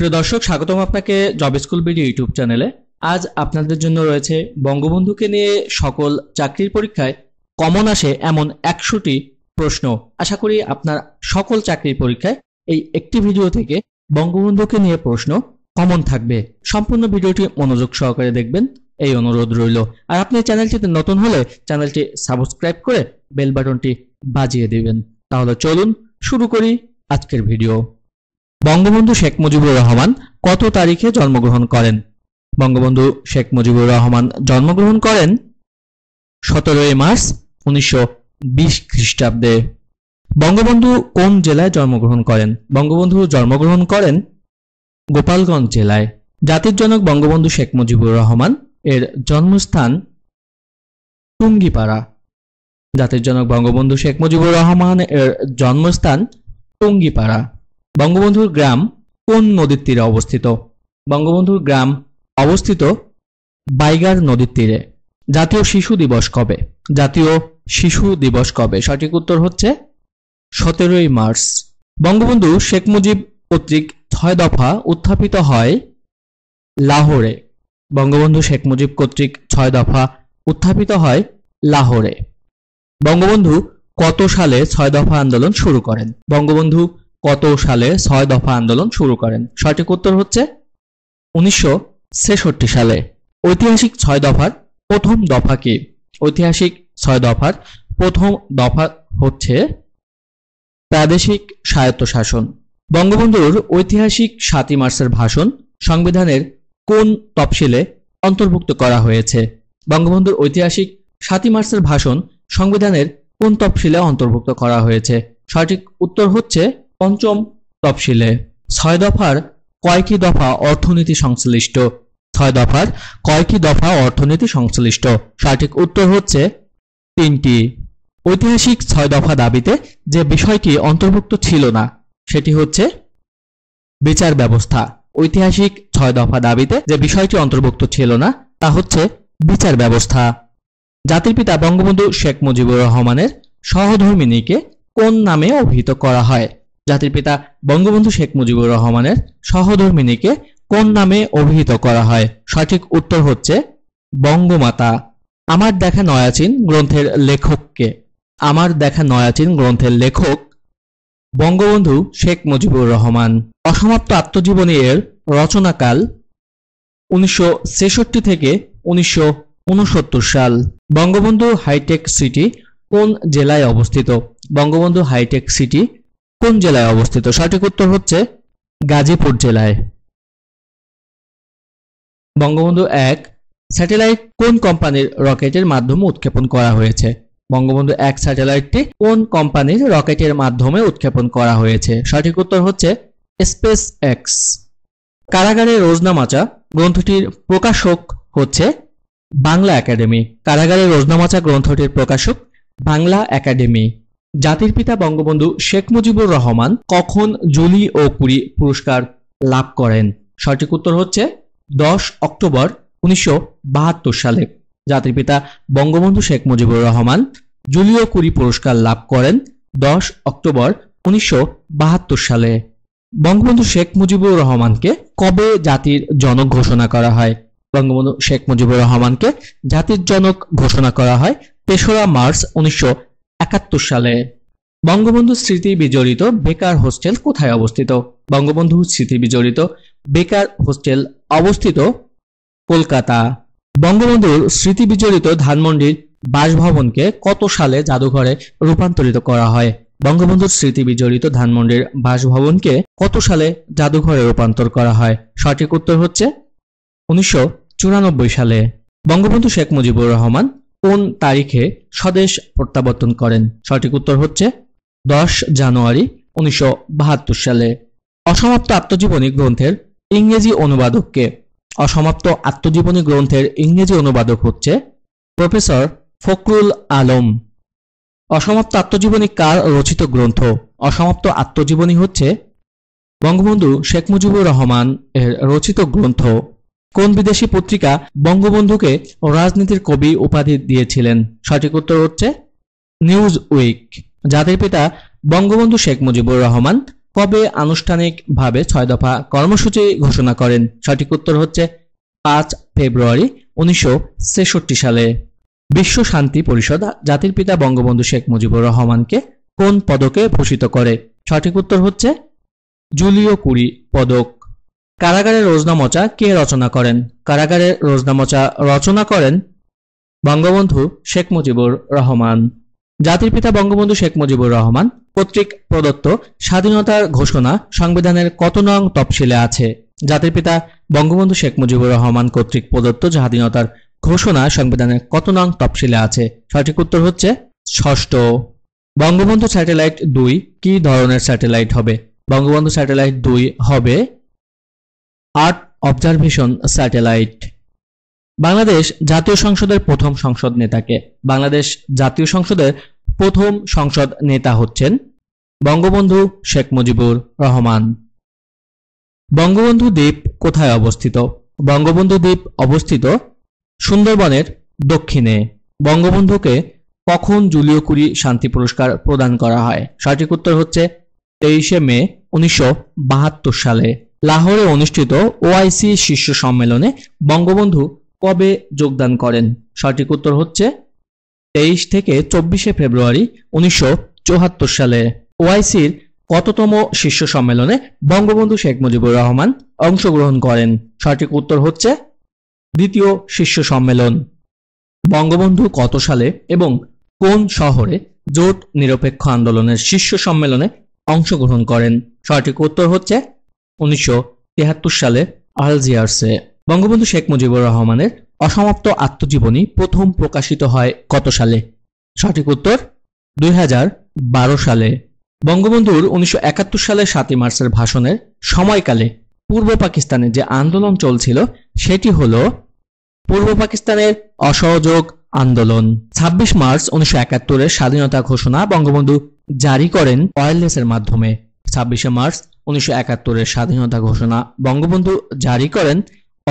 প্রিয় দর্শক স্বাগতম আপনাকে জব স্কুল বিডি ইউটিউব চ্যানেলে আজ আপনাদের জন্য রয়েছে বঙ্গবন্ধুকে নিয়ে সকল চাকরির পরীক্ষায় কমন আসে এমন একশোটি প্রশ্ন আশা করি আপনার সকল চাকরির পরীক্ষায় এই একটি ভিডিও থেকে বঙ্গবন্ধুকে নিয়ে প্রশ্ন কমন থাকবে সম্পূর্ণ ভিডিওটি মনোযোগ সহকারে দেখবেন এই অনুরোধ রইল আর আপনি চ্যানেলটিতে নতুন হলে চ্যানেলটি সাবস্ক্রাইব করে বেল বাটনটি বাজিয়ে দিবেন তাহলে চলুন শুরু করি আজকের ভিডিও বঙ্গবন্ধু শেখ মুজিবুর রহমান কত তারিখে জন্মগ্রহণ করেন বঙ্গবন্ধু শেখ মুজিবুর রহমান জন্মগ্রহণ করেন সতেরোই মার্চ উনিশশো বিশ খ্রিস্টাব্দে বঙ্গবন্ধু কোন জেলায় জন্মগ্রহণ করেন বঙ্গবন্ধু জন্মগ্রহণ করেন গোপালগঞ্জ জেলায় জাতির জনক বঙ্গবন্ধু শেখ মুজিবুর রহমান এর জন্মস্থান টুঙ্গিপাড়া জাতির জনক বঙ্গবন্ধু শেখ মুজিবুর রহমান এর জন্মস্থান টুঙ্গিপাড়া বঙ্গবন্ধুর গ্রাম কোন নদীর তীরে অবস্থিত বঙ্গবন্ধুর গ্রাম অবস্থিত বাইগার নদীর তীরে জাতীয় শিশু দিবস কবে জাতীয় শিশু দিবস কবে সঠিক উত্তর হচ্ছে সতেরোই মার্চ বঙ্গবন্ধু শেখ মুজিব কর্তৃক ছয় দফা উত্থাপিত হয় লাহোরে বঙ্গবন্ধু শেখ মুজিব কর্তৃক ছয় দফা উত্থাপিত হয় লাহোরে বঙ্গবন্ধু কত সালে ছয় দফা আন্দোলন শুরু করেন বঙ্গবন্ধু কত সালে ছয় দফা আন্দোলন শুরু করেন সঠিক উত্তর হচ্ছে উনিশশো সালে ঐতিহাসিক ছয় দফার প্রথম দফা কি ঐতিহাসিক ছয় দফার প্রথম দফা হচ্ছে প্রাদেশিক স্বায়ত্তশাসন বঙ্গবন্ধুর ঐতিহাসিক সাতই মার্চের ভাষণ সংবিধানের কোন তফসিলে অন্তর্ভুক্ত করা হয়েছে বঙ্গবন্ধুর ঐতিহাসিক সাতই মার্চের ভাষণ সংবিধানের কোন তফসিলে অন্তর্ভুক্ত করা হয়েছে সঠিক উত্তর হচ্ছে পঞ্চম তফসিলে ছয় দফার কয়েকটি দফা অর্থনীতি সংশ্লিষ্ট ছয় দফার কয়েকটি দফা অর্থনীতি সংশ্লিষ্ট সঠিক উত্তর হচ্ছে তিনটি ঐতিহাসিক ছয় দফা দাবিতে যে বিষয়টি অন্তর্ভুক্ত ছিল না সেটি হচ্ছে বিচার ব্যবস্থা ঐতিহাসিক ছয় দফা দাবিতে যে বিষয়টি অন্তর্ভুক্ত ছিল না তা হচ্ছে বিচার ব্যবস্থা জাতির পিতা বঙ্গবন্ধু শেখ মুজিবুর রহমানের সহধর্মিনীকে কোন নামে অভিহিত করা হয় জাতির পিতা বঙ্গবন্ধু শেখ মুজিবুর রহমানের সহধর্মিণীকে কোন নামে অভিহিত করা হয় সঠিক উত্তর হচ্ছে বঙ্গমাতা আমার দেখা নয়াচীন গ্রন্থের লেখককে আমার দেখা নয়াচীন গ্রন্থের লেখক বঙ্গবন্ধু শেখ মুজিবুর রহমান অসমাপ্ত আত্মজীবনী এর রচনাকাল উনিশশো থেকে উনিশশো সাল বঙ্গবন্ধু হাইটেক সিটি কোন জেলায় অবস্থিত বঙ্গবন্ধু হাইটেক সিটি কোন জেলায় অবস্থিত সঠিক উত্তর হচ্ছে গাজীপুর জেলায় বঙ্গবন্ধু এক স্যাটেলাইট কোন কোম্পানির রকেটের মাধ্যমে উৎক্ষেপণ করা হয়েছে বঙ্গবন্ধু এক স্যাটেলাইটটি কোন কোম্পানির রকেটের মাধ্যমে উৎক্ষেপণ করা হয়েছে সঠিক উত্তর হচ্ছে স্পেস এক্স কারাগারে রোজনামাচা গ্রন্থটির প্রকাশক হচ্ছে বাংলা একাডেমি কারাগারে রোজনামাচা গ্রন্থটির প্রকাশক বাংলা একাডেমি জাতির পিতা বঙ্গবন্ধু শেখ মুজিবুর রহমান কখন জুলি ও কুড়ি পুরস্কার লাভ করেন সঠিক উত্তর হচ্ছে দশ অক্টোবর উনিশশো সালে জাতির পিতা Bangabandhu Sheikh Mujibur Rahman Joliot Curie পুরস্কার লাভ করেন দশ অক্টোবর উনিশশো সালে বঙ্গবন্ধু শেখ মুজিবুর রহমানকে কবে জাতির জনক ঘোষণা করা হয় বঙ্গবন্ধু শেখ মুজিবুর রহমানকে জাতির জনক ঘোষণা করা হয় তেসরা মার্চ উনিশশো একাত্তর সালে বঙ্গবন্ধু স্মৃতি বিজড়িত বেকার হোস্টেল কোথায় অবস্থিত বঙ্গবন্ধু স্মৃতি বিজড়িত বেকার হোস্টেল অবস্থিত কলকাতা বঙ্গবন্ধুর স্মৃতি বিজড়িত ধানমন্ডির বাসভবনকে কত সালে জাদুঘরে রূপান্তরিত করা হয় বঙ্গবন্ধুর স্মৃতি বিজড়িত ধানমন্ডির বাসভবনকে কত সালে জাদুঘরে রূপান্তর করা হয় সঠিক উত্তর হচ্ছে উনিশশো সালে বঙ্গবন্ধু শেখ মুজিবুর রহমান কোন তারিখে স্বদেশ প্রত্যাবর্তন করেন সঠিক উত্তর হচ্ছে দশ জানুয়ারি উনিশশো সালে অসমাপ্ত আত্মজীবনী গ্রন্থের ইংরেজি অনুবাদককে অসমাপ্ত আত্মজীবনী গ্রন্থের ইংরেজি অনুবাদক হচ্ছে প্রফেসর ফকরুল আলম অসমাপ্ত আত্মজীবনী কার রচিত গ্রন্থ অসমাপ্ত আত্মজীবনী হচ্ছে বঙ্গবন্ধু শেখ মুজিবুর রহমান এর রচিত গ্রন্থ কোন বিদেশি পত্রিকা বঙ্গবন্ধুকে রাজনীতির কবি উপাধি দিয়েছিলেন সঠিক উত্তর হচ্ছে নিউজ উইক যাদের পিতা বঙ্গবন্ধু শেখ মুজিবুর রহমান কবে আনুষ্ঠানিকভাবে ছয় দফা কর্মসূচি ঘোষণা করেন সঠিক উত্তর হচ্ছে পাঁচ ফেব্রুয়ারি উনিশশো সালে বিশ্ব শান্তি পরিষদ জাতির পিতা বঙ্গবন্ধু শেখ মুজিবুর রহমানকে কোন পদকে ভূষিত করে সঠিক উত্তর হচ্ছে জুলিও কুড়ি পদক কারাগারের রোজনামচা কে রচনা করেন কারাগারের রোজনামচা রচনা করেন বঙ্গবন্ধু শেখ মুজিবুর রহমান জাতির পিতা বঙ্গবন্ধু শেখ মুজিবুর রহমান কর্তৃক প্রদত্ত স্বাধীনতার ঘোষণা সংবিধানের কত নং তফসিলে আছে জাতির পিতা বঙ্গবন্ধু শেখ মুজিবুর রহমান কর্তৃক প্রদত্ত স্বাধীনতার ঘোষণা সংবিধানের কত নং তফসিলে আছে সঠিক উত্তর হচ্ছে ষষ্ঠ বঙ্গবন্ধু স্যাটেলাইট দুই কি ধরনের স্যাটেলাইট হবে বঙ্গবন্ধু স্যাটেলাইট দুই হবে আর্থ অবজারভেশন স্যাটেলাইট বাংলাদেশ জাতীয় সংসদের প্রথম সংসদ নেতাকে বাংলাদেশ জাতীয় সংসদের প্রথম সংসদ নেতা হচ্ছেন বঙ্গবন্ধু শেখ মুজিবুর রহমান বঙ্গবন্ধু দ্বীপ কোথায় অবস্থিত বঙ্গবন্ধু দ্বীপ অবস্থিত সুন্দরবনের দক্ষিণে বঙ্গবন্ধুকে কখন জুলিও কুরি শান্তি পুরস্কার প্রদান করা হয় সঠিক উত্তর হচ্ছে তেইশে মে উনিশশো সালে লাহোরে অনুষ্ঠিত ওআইসি শীর্ষ সম্মেলনে বঙ্গবন্ধু কবে যোগদান করেন সঠিক উত্তর হচ্ছে তেইশ থেকে চব্বিশে ফেব্রুয়ারি উনিশশো সালে ওআইসির কততম শীর্ষ সম্মেলনে বঙ্গবন্ধু শেখ মুজিবুর রহমান অংশগ্রহণ করেন সঠিক উত্তর হচ্ছে দ্বিতীয় শীর্ষ সম্মেলন বঙ্গবন্ধু কত সালে এবং কোন শহরে জোট নিরপেক্ষ আন্দোলনের শীর্ষ সম্মেলনে অংশগ্রহণ করেন সঠিক উত্তর হচ্ছে উনিশশো সালে আলজিয়ার্সে বঙ্গবন্ধু শেখ মুজিবুর রহমানের অসমাপ্ত আত্মজীবনী প্রথম প্রকাশিত হয় কত সালে সঠিক উত্তর দুই সালে বঙ্গবন্ধুর উনিশশো সালে সাতই মার্চের ভাষণের সময়কালে পূর্ব পাকিস্তানে যে আন্দোলন চলছিল সেটি হল পূর্ব পাকিস্তানের অসহযোগ আন্দোলন ২৬ মার্চ উনিশশো একাত্তরের স্বাধীনতা ঘোষণা বঙ্গবন্ধু জারি করেন ওয়ারলেসের মাধ্যমে ছাব্বিশে মার্চ উনিশশো একাত্তরের স্বাধীনতা ঘোষণা বঙ্গবন্ধু জারি করেন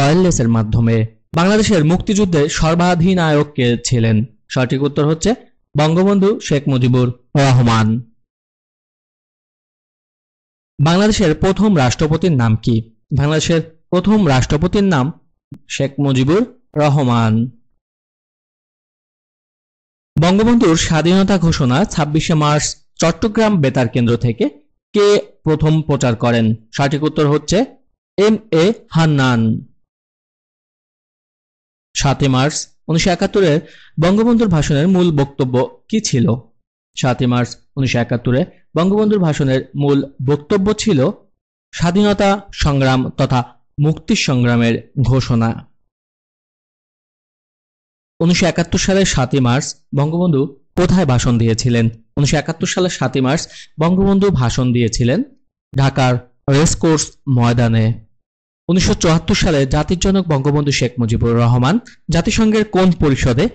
অয়েললেসের মাধ্যমে বাংলাদেশের মুক্তিযুদ্ধে সর্বাধিনায়ক কে ছিলেন সঠিক উত্তর হচ্ছে বঙ্গবন্ধু শেখ মুজিবুর রহমান বাংলাদেশের প্রথম রাষ্ট্রপতির নাম কি বাংলাদেশের প্রথম রাষ্ট্রপতির নাম শেখ মুজিবুর রহমান বঙ্গবন্ধুর স্বাধীনতা ঘোষণা ছাব্বিশে মার্চ চট্টগ্রাম বেতার কেন্দ্র থেকে কে প্রথম প্রচার করেন সঠিক উত্তর হচ্ছে এম এ হান্নান সাতই মার্চ উনিশশো একাত্তরে বঙ্গবন্ধুর ভাষণের মূল বক্তব্য কি ছিল সাতই মার্চ উনিশশো একাত্তরে বঙ্গবন্ধুর ভাষণের মূল বক্তব্য ছিল স্বাধীনতা সংগ্রাম তথা মুক্তি সংগ্রামের ঘোষণা উনিশশো সালের সাতই মার্চ বঙ্গবন্ধু কোথায় ভাষণ দিয়েছিলেন উনিশশো সালের সাতই মার্চ বঙ্গবন্ধু ভাষণ দিয়েছিলেন ঢাকার রেসকোর্স ময়দানে উনিশশো সালে জাতির জনক বঙ্গবন্ধু শেখ মুজিবুর রহমান জাতিসংঘের কোন পরিষদে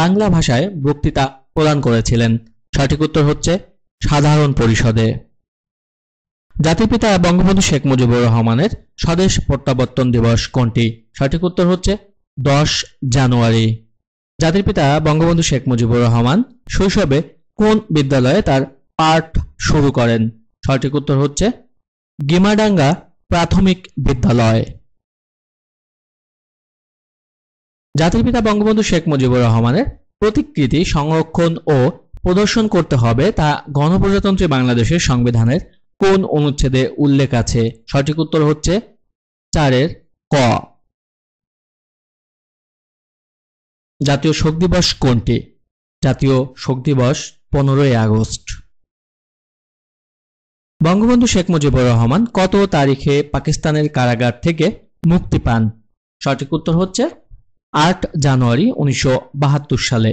বাংলা ভাষায় বক্তৃতা প্রদান করেছিলেন সঠিক উত্তর হচ্ছে সাধারণ পরিষদে জাতির পিতা বঙ্গবন্ধু শেখ মুজিবুর রহমানের স্বদেশ প্রত্যাবর্তন দিবস কোনটি সঠিক উত্তর হচ্ছে দশ জানুয়ারি জাতির পিতা বঙ্গবন্ধু শেখ মুজিবুর রহমান শৈশবে কোন বিদ্যালয়ে তার পাঠ শুরু করেন সঠিক উত্তর হচ্ছে গিমাডাঙ্গা প্রাথমিক বিদ্যালয় জাতির পিতা বঙ্গবন্ধু শেখ মুজিবুর রহমানের প্রতিকৃতি সংরক্ষণ ও প্রদর্শন করতে হবে তা গণপ্রজাতন্ত্রী বাংলাদেশের সংবিধানের কোন অনুচ্ছেদে উল্লেখ আছে সঠিক উত্তর হচ্ছে চারের ক জাতীয় শোক দিবস কোনটি জাতীয় শোক দিবস পনেরোই আগস্ট বঙ্গবন্ধু শেখ মুজিবুর রহমান কত তারিখে পাকিস্তানের কারাগার থেকে মুক্তি পান সঠিক উত্তর হচ্ছে আট জানুয়ারি উনিশশো সালে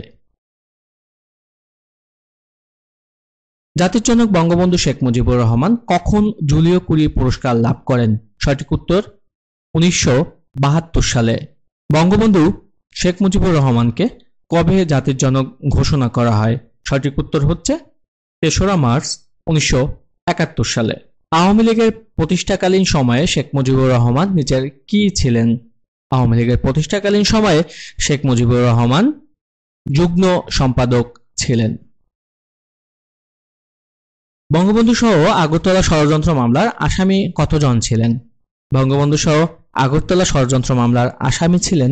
জাতির জনক বঙ্গবন্ধু শেখ মুজিবুর রহমান কখন জুলিও কুরি পুরস্কার লাভ করেন সঠিক উত্তর উনিশশো সালে বঙ্গবন্ধু শেখ মুজিবুর রহমানকে কবে জাতির জনক ঘোষণা করা হয় সঠিক উত্তর হচ্ছে তেসরা মার্চ উনিশশো সালে আওয়ামী লীগের প্রতিষ্ঠাকালীন সময়ে শেখ মুজিবুর রহমান নিজের কি ছিলেন আওয়ামী লীগের প্রতিষ্ঠাকালীন সময়ে শেখ মুজিবুর রহমান যুগ্ম সম্পাদক ছিলেন বঙ্গবন্ধু সহ আগরতলা ষড়যন্ত্র মামলার আসামি কতজন ছিলেন বঙ্গবন্ধু সহ আগরতলা ষড়যন্ত্র মামলার আসামি ছিলেন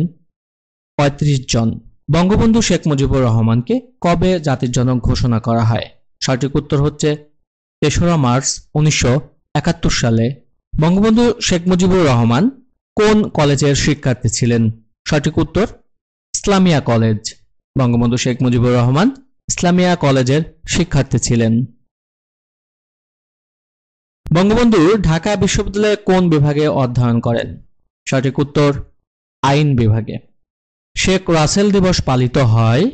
পঁয়ত্রিশ জন বঙ্গবন্ধু শেখ মুজিবুর রহমানকে কবে জাতির জনক ঘোষণা করা হয় সঠিক উত্তর হচ্ছে তেসরা মার্চ উনিশশো সালে বঙ্গবন্ধু শেখ মুজিবুর রহমান কোন কলেজের শিক্ষার্থী ছিলেন সঠিক উত্তর ইসলামিয়া কলেজ বঙ্গবন্ধু শেখ মুজিবুর রহমান ইসলামিয়া কলেজের শিক্ষার্থী ছিলেন বঙ্গবন্ধু ঢাকা বিশ্ববিদ্যালয়ে কোন বিভাগে অধ্যয়ন করেন সঠিক উত্তর আইন বিভাগে শেখ রাসেল দিবস পালিত হয়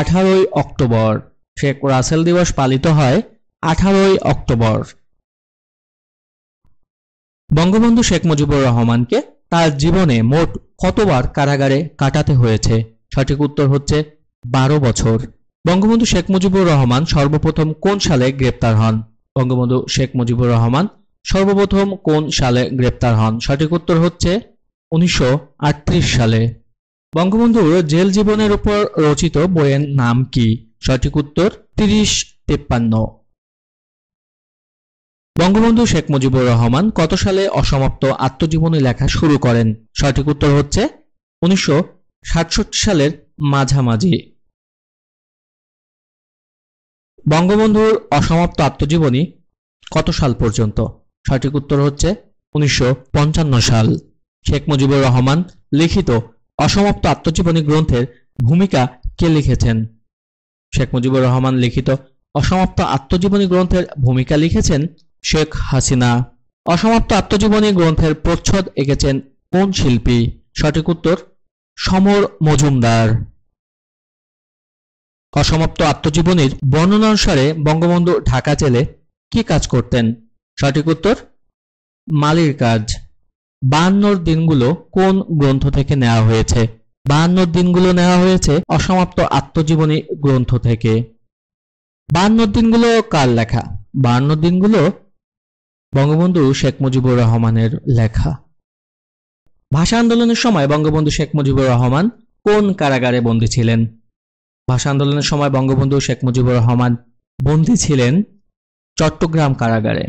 আঠারোই অক্টোবর শেখ রাসেল দিবস পালিত হয় আঠারোই অক্টোবর বঙ্গবন্ধু শেখ মুজিবুর রহমানকে তার জীবনে মোট কতবার কারাগারে কাটাতে হয়েছে সঠিক উত্তর হচ্ছে বারো বছর বঙ্গবন্ধু শেখ মুজিবুর রহমান সর্বপ্রথম কোন সালে গ্রেপ্তার হন বঙ্গবন্ধু শেখ মুজিবুর রহমান সর্বপ্রথম কোন সালে গ্রেপ্তার হন সঠিক উত্তর হচ্ছে উনিশশো সালে বঙ্গবন্ধুর জেল জীবনের উপর রচিত বইয়ের নাম কি সঠিক উত্তর তিরিশ তেপ্পান্ন বঙ্গবন্ধু শেখ মুজিবুর রহমান কত সালে অসমাপ্ত আত্মজীবনী লেখা শুরু করেন সঠিক উত্তর হচ্ছে উনিশশো সালের মাঝামাঝি বঙ্গবন্ধুর অসমাপ্ত আত্মজীবনী কত সাল পর্যন্ত সঠিক উত্তর হচ্ছে উনিশশো সাল শেখ মুজিবুর রহমান লিখিত অসমাপ্ত আত্মজীবনী গ্রন্থের ভূমিকা কে লিখেছেন শেখ মুজিবুর রহমান লিখিত অসমাপ্ত আত্মজীবনী গ্রন্থের ভূমিকা লিখেছেন শেখ হাসিনা অসমাপ্ত আত্মজীবনী গ্রন্থের প্রচ্ছদ এঁকেছেন কোন শিল্পী সঠিক উত্তর সমর মজুমদার অসমাপ্ত আত্মজীবনীর বর্ণনা অনুসারে বঙ্গবন্ধু ঢাকা জেলে কি কাজ করতেন সঠিক উত্তর মালির কাজ বায়ান্নর দিনগুলো কোন গ্রন্থ থেকে নেওয়া হয়েছে বায়ান্নর দিনগুলো নেওয়া হয়েছে অসমাপ্ত আত্মজীবনী গ্রন্থ থেকে বায়ান্নর দিনগুলো কার লেখা বায়ান্নর দিনগুলো বঙ্গবন্ধু শেখ মুজিবুর রহমানের লেখা ভাষা আন্দোলনের সময় বঙ্গবন্ধু শেখ মুজিবুর রহমান কোন কারাগারে বন্দী ছিলেন ভাষা আন্দোলনের সময় বঙ্গবন্ধু শেখ মুজিবুর রহমান বন্দী ছিলেন চট্টগ্রাম কারাগারে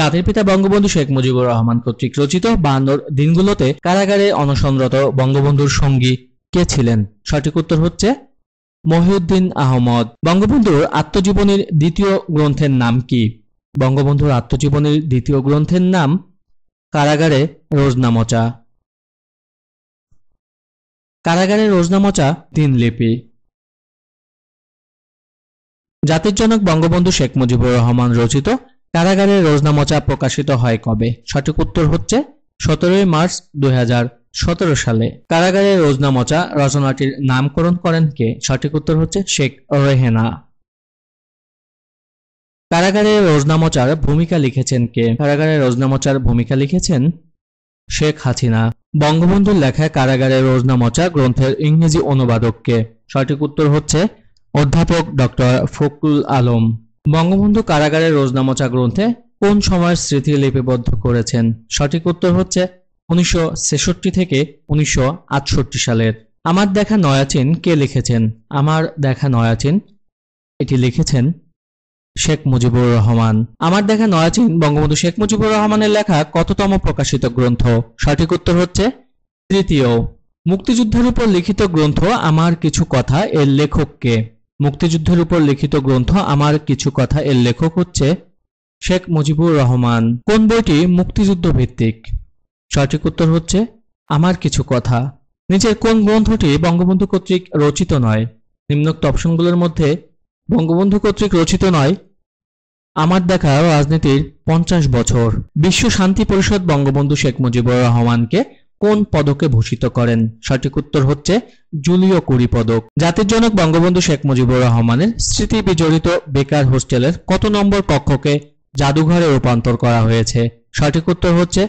জাতির পিতা বঙ্গবন্ধু শেখ মুজিবুর রহমান কর্তৃক রচিত বাহান্নর দিনগুলোতে কারাগারে অনশনরত বঙ্গবন্ধুর সঙ্গী কে ছিলেন সঠিক উত্তর হচ্ছে মহিউদ্দিন আহমদ বঙ্গবন্ধুর আত্মজীবনীর দ্বিতীয় গ্রন্থের নাম কি বঙ্গবন্ধুর আত্মজীবনীর দ্বিতীয় গ্রন্থের নাম কারাগারে রোজনামচা কারাগারে রোজনামচা তিন লিপি জাতির জনক বঙ্গবন্ধু শেখ মুজিবুর রহমান রচিত কারাগারের রোজনামচা প্রকাশিত হয় কবে সঠিক উত্তর হচ্ছে সতেরোই মার্চ দুই সালে কারাগারের রোজনামচা রচনাটির নামকরণ করেন কে সঠিক উত্তর হচ্ছে শেখ রেহেনা কারাগারে রোজনামচার ভূমিকা লিখেছেন কে কারাগারে রোজনামচার ভূমিকা লিখেছেন শেখ হাসিনা বঙ্গবন্ধুর লেখায় কারাগারে রোজনামচা গ্রন্থের ইংরেজি অনুবাদককে সঠিক উত্তর হচ্ছে অধ্যাপক ডক্টর ফকরুল আলম বঙ্গবন্ধু কারাগারের রোজনামচা গ্রন্থে কোন সময়ের স্মৃতি লিপিবদ্ধ করেছেন সঠিক উত্তর হচ্ছে উনিশশো থেকে উনিশশো সালের আমার দেখা নয়াচিন কে লিখেছেন আমার দেখা নয়াচিন এটি লিখেছেন শেখ মুজিবুর রহমান আমার দেখা নয়াচিন বঙ্গবন্ধু শেখ মুজিবুর রহমানের লেখা কততম প্রকাশিত গ্রন্থ সঠিক উত্তর হচ্ছে তৃতীয় মুক্তিযুদ্ধের উপর লিখিত গ্রন্থ আমার কিছু কথা এর লেখককে মুক্তিযুদ্ধের উপর লিখিত গ্রন্থ আমার কিছু কথা এর লেখক হচ্ছে শেখ মুজিবুর রহমান কোন বইটি মুক্তিযুদ্ধ ভিত্তিক সঠিক উত্তর হচ্ছে আমার কিছু কথা নিচের কোন গ্রন্থটি বঙ্গবন্ধু কর্তৃক রচিত নয় নিম্নোক্ত অপশনগুলোর মধ্যে বঙ্গবন্ধু কর্তৃক রচিত নয় আমার দেখা রাজনীতির পঞ্চাশ বছর বিশ্ব শান্তি পরিষদ বঙ্গবন্ধু শেখ মুজিবুর রহমানকে কোন পদকে ভূষিত করেন সঠিক উত্তর হচ্ছে জুলিও কুড়ি পদক জাতির জনক বঙ্গবন্ধু শেখ মুজিবুর রহমানের স্মৃতি বিজড়িত বেকার হোস্টেলের কত নম্বর কক্ষকে জাদুঘরে রূপান্তর করা হয়েছে সঠিক উত্তর হচ্ছে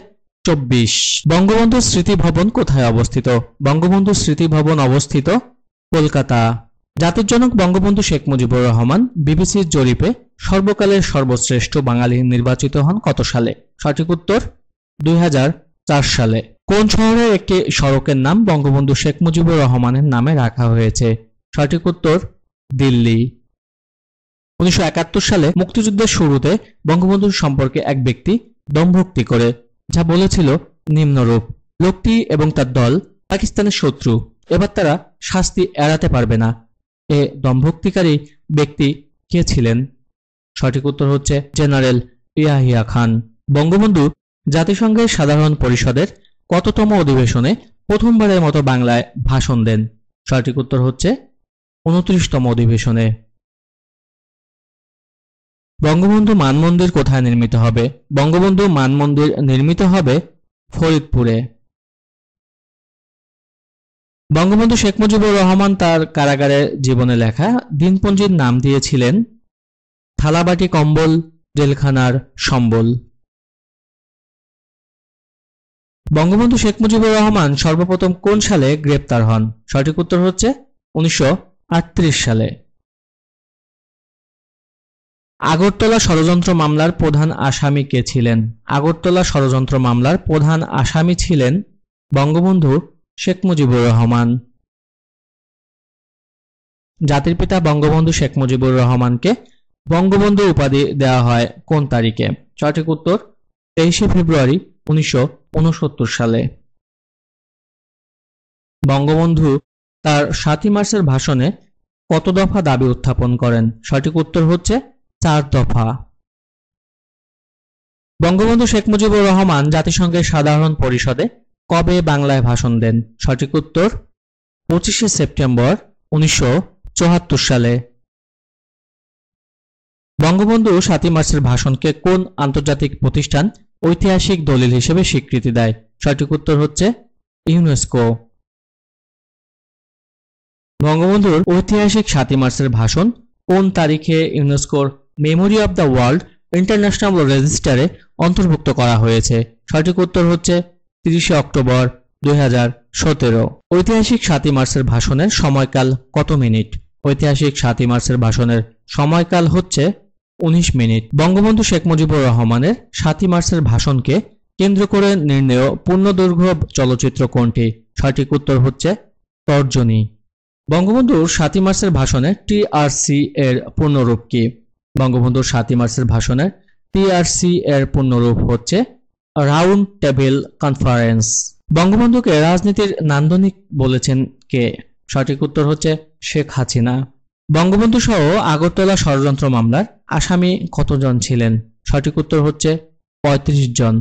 চব্বিশ বঙ্গবন্ধু স্মৃতি ভবন কোথায় অবস্থিত বঙ্গবন্ধু স্মৃতি ভবন অবস্থিত কলকাতা জাতির জনক বঙ্গবন্ধু শেখ মুজিবুর রহমান বিবিসির জরিপে সর্বকালের সর্বশ্রেষ্ঠ বাঙালি নির্বাচিত হন কত সালে সঠিক উত্তর দুই চার সালে কোন শহরের একটি সড়কের নাম বঙ্গবন্ধু শেখ মুজিবুর রহমানের নামে রাখা হয়েছে সঠিক উত্তর দিল্লি উনিশশো সালে মুক্তিযুদ্ধের শুরুতে বঙ্গবন্ধু সম্পর্কে এক ব্যক্তি দম্ভক্তি করে যা বলেছিল নিম্নরূপ লোকটি এবং তার দল পাকিস্তানের শত্রু এবার তারা শাস্তি এড়াতে পারবে না এ দমভক্তিকারী ব্যক্তি কে ছিলেন সঠিক উত্তর হচ্ছে জেনারেল ইয়াহিয়া খান বঙ্গবন্ধু জাতিসংঘের সাধারণ পরিষদের কততম অধিবেশনে প্রথমবারের মতো বাংলায় ভাষণ দেন সঠিক উত্তর হচ্ছে উনত্রিশতম অধিবেশনে বঙ্গবন্ধু মানমন্দির কোথায় নির্মিত হবে বঙ্গবন্ধু মানমন্দির নির্মিত হবে ফরিদপুরে বঙ্গবন্ধু শেখ মুজিবুর রহমান তার কারাগারে জীবনে লেখা দিনপঞ্জির নাম দিয়েছিলেন থালাবাটি কম্বল জেলখানার সম্বল বঙ্গবন্ধু শেখ মুজিবুর রহমান সর্বপ্রথম কোন সালে গ্রেপ্তার হন সঠিক উত্তর হচ্ছে উনিশশো সালে আগরতলা ষড়যন্ত্র মামলার প্রধান আসামি কে ছিলেন আগরতলা ষড়যন্ত্র মামলার প্রধান আসামি ছিলেন বঙ্গবন্ধু শেখ মুজিবুর রহমান জাতির পিতা বঙ্গবন্ধু শেখ মুজিবুর রহমানকে বঙ্গবন্ধু উপাধি দেওয়া হয় কোন তারিখে সঠিক উত্তর তেইশে ফেব্রুয়ারি উনিশশো সালে বঙ্গবন্ধু তার সাতই মার্চের ভাষণে কত দফা দাবি উত্থাপন করেন সঠিক উত্তর হচ্ছে চার দফা বঙ্গবন্ধু শেখ মুজিবুর রহমান জাতিসংঘের সাধারণ পরিষদে কবে বাংলায় ভাষণ দেন সঠিক উত্তর পঁচিশে সেপ্টেম্বর উনিশশো সালে বঙ্গবন্ধু সাতই মার্চের ভাষণকে কোন আন্তর্জাতিক প্রতিষ্ঠান ঐতিহাসিক দলিল হিসেবে স্বীকৃতি দেয় সঠিক উত্তর হচ্ছে ইউনেস্কো বঙ্গবন্ধুর ঐতিহাসিক সাতই মার্চের ভাষণ কোন তারিখে ইউনেস্কোর Memory of the World International রেজিস্টারে অন্তর্ভুক্ত করা হয়েছে সঠিক উত্তর হচ্ছে তিরিশে অক্টোবর দুই ঐতিহাসিক সাতই মার্চের ভাষণের সময়কাল কত মিনিট ঐতিহাসিক সাতই মার্চের ভাষণের সময়কাল হচ্ছে উনিশ মিনিট বঙ্গবন্ধু শেখ মুজিবুর রহমানের সাতই মার্চের ভাষণকে কেন্দ্র করে নির্ণেয় পূর্ণদৈর্ঘ্য চলচ্চিত্র কোনটি সঠিক উত্তর হচ্ছে তর্জনী বঙ্গবন্ধুর সাতই মার্চের ভাষণে টি আর সি এর পূর্ণরূপ কি বঙ্গবন্ধুর সাতই মার্চের ভাষণের সি এর পূর্ণরূপ হচ্ছে রাউন্ড টেবিল কনফারেন্স বঙ্গবন্ধুকে রাজনীতির নান্দনিক বলেছেন কে সঠিক উত্তর হচ্ছে শেখ হাসিনা বঙ্গবন্ধুসহ আগরতলা ষড়যন্ত্র মামলার আসামি কতজন ছিলেন সঠিক উত্তর হচ্ছে পঁয়ত্রিশ জন